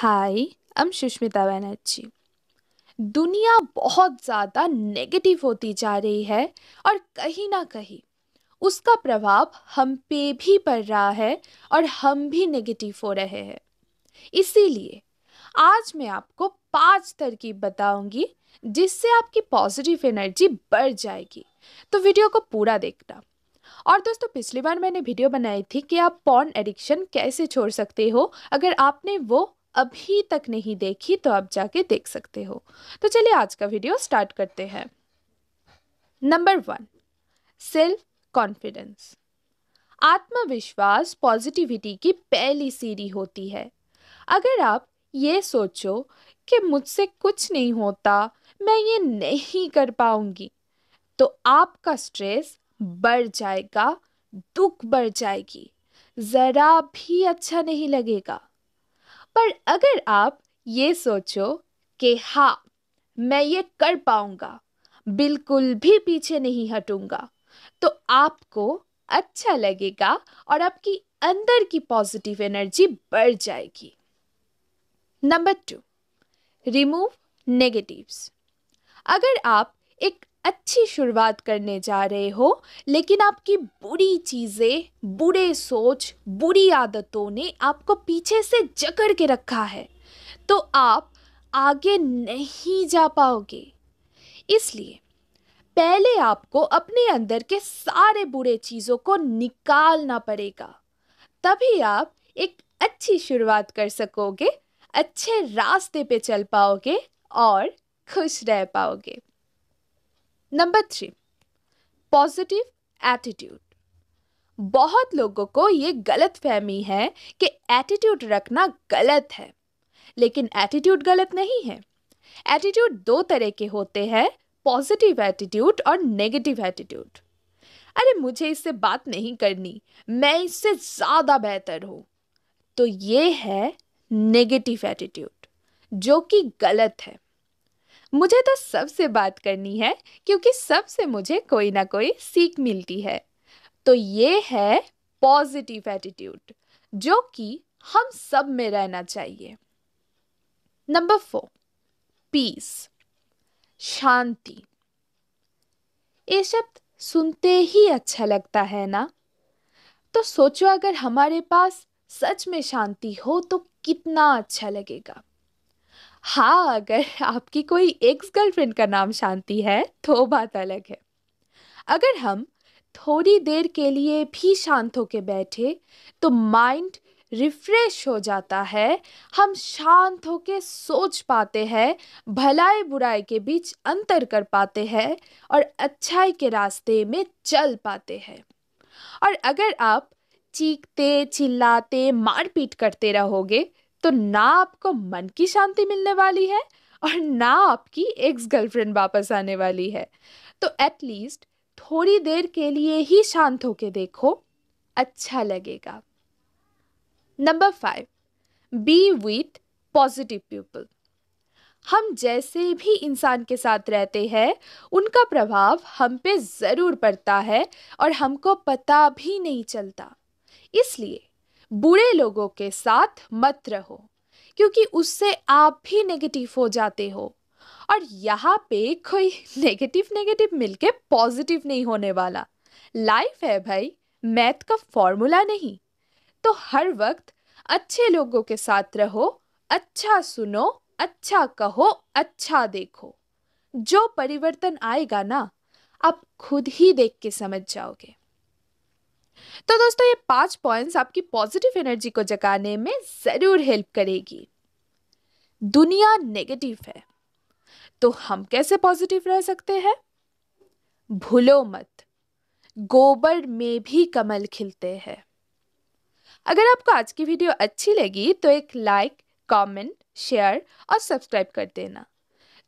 हाय अम सुष्मिता बनर्जी दुनिया बहुत ज़्यादा नेगेटिव होती जा रही है और कहीं ना कहीं उसका प्रभाव हम पे भी पड़ रहा है और हम भी नेगेटिव हो रहे हैं इसीलिए आज मैं आपको पांच तरकीब बताऊंगी जिससे आपकी पॉजिटिव एनर्जी बढ़ जाएगी तो वीडियो को पूरा देखना और दोस्तों पिछली बार मैंने वीडियो बनाई थी कि आप पॉन एडिक्शन कैसे छोड़ सकते हो अगर आपने वो अभी तक नहीं देखी तो आप जाके देख सकते हो तो चलिए आज का वीडियो स्टार्ट करते हैं नंबर वन सेल्फ कॉन्फिडेंस आत्मविश्वास पॉजिटिविटी की पहली सीढ़ी होती है अगर आप ये सोचो कि मुझसे कुछ नहीं होता मैं ये नहीं कर पाऊंगी तो आपका स्ट्रेस बढ़ जाएगा दुख बढ़ जाएगी ज़रा भी अच्छा नहीं लगेगा पर अगर आप ये सोचो कि हाँ मैं ये कर पाऊंगा बिल्कुल भी पीछे नहीं हटूंगा तो आपको अच्छा लगेगा और आपकी अंदर की पॉजिटिव एनर्जी बढ़ जाएगी नंबर टू रिमूव नेगेटिव्स अगर आप एक अच्छी शुरुआत करने जा रहे हो लेकिन आपकी बुरी चीज़ें बुरे सोच बुरी आदतों ने आपको पीछे से जकड़ के रखा है तो आप आगे नहीं जा पाओगे इसलिए पहले आपको अपने अंदर के सारे बुरे चीज़ों को निकालना पड़ेगा तभी आप एक अच्छी शुरुआत कर सकोगे अच्छे रास्ते पे चल पाओगे और खुश रह पाओगे नंबर थ्री पॉजिटिव एटीट्यूड बहुत लोगों को ये गलत फहमी है कि एटीट्यूड रखना गलत है लेकिन एटीट्यूड गलत नहीं है एटीट्यूड दो तरह के होते हैं पॉजिटिव एटीट्यूड और नेगेटिव एटीट्यूड अरे मुझे इससे बात नहीं करनी मैं इससे ज़्यादा बेहतर हूँ तो ये है नेगेटिव एटीट्यूड जो कि गलत है मुझे तो सबसे बात करनी है क्योंकि सबसे मुझे कोई ना कोई सीख मिलती है तो ये है पॉजिटिव एटीट्यूड जो कि हम सब में रहना चाहिए नंबर फोर पीस शांति ये शब्द सुनते ही अच्छा लगता है ना तो सोचो अगर हमारे पास सच में शांति हो तो कितना अच्छा लगेगा हाँ, अगर आपकी कोई एक्स गर्लफ्रेंड का नाम शांति है, तो बात अलग है। अगर हम थोड़ी देर के लिए भी शांत होके बैठे, तो माइंड रिफ्रेश हो जाता है। हम शांत होके सोच पाते हैं, भलाई-बुराई के बीच अंतर कर पाते हैं और अच्छाई के रास्ते में चल पाते हैं। और अगर आप चीखते, चिल्लाते, मारपीट करते रहोगे, तो ना आपको मन की शांति मिलने वाली है और ना आपकी एक्स गर्लफ्रेंड वापस आने वाली है तो एटलीस्ट थोड़ी देर के लिए ही शांत होके देखो अच्छा लगेगा number five be with positive people हम जैसे भी इंसान के साथ रहते हैं उनका प्रभाव हम पे ज़रूर पड़ता है और हमको पता भी नहीं चलता इसलिए बुरे लोगों के साथ मत रहो क्योंकि उससे आप भी नेगेटिव हो जाते हो और यहाँ पे कोई नेगेटिव नेगेटिव मिलके पॉजिटिव नहीं होने वाला लाइफ है भाई मैथ का फॉर्मूला नहीं तो हर वक्त अच्छे लोगों के साथ रहो अच्छा सुनो अच्छा कहो अच्छा देखो जो परिवर्तन आएगा ना आप खुद ही देख के समझ जाओगे तो दोस्तों ये पांच पॉइंट्स आपकी पॉजिटिव एनर्जी को जगाने में ज़रूर हेल्प करेगी दुनिया नेगेटिव है तो हम कैसे पॉजिटिव रह सकते हैं भूलो मत गोबर में भी कमल खिलते हैं अगर आपको आज की वीडियो अच्छी लगी तो एक लाइक कमेंट, शेयर और सब्सक्राइब कर देना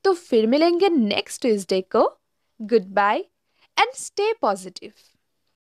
तो फिर मिलेंगे नेक्स्ट ट्यूजडे को goodbye and stay positive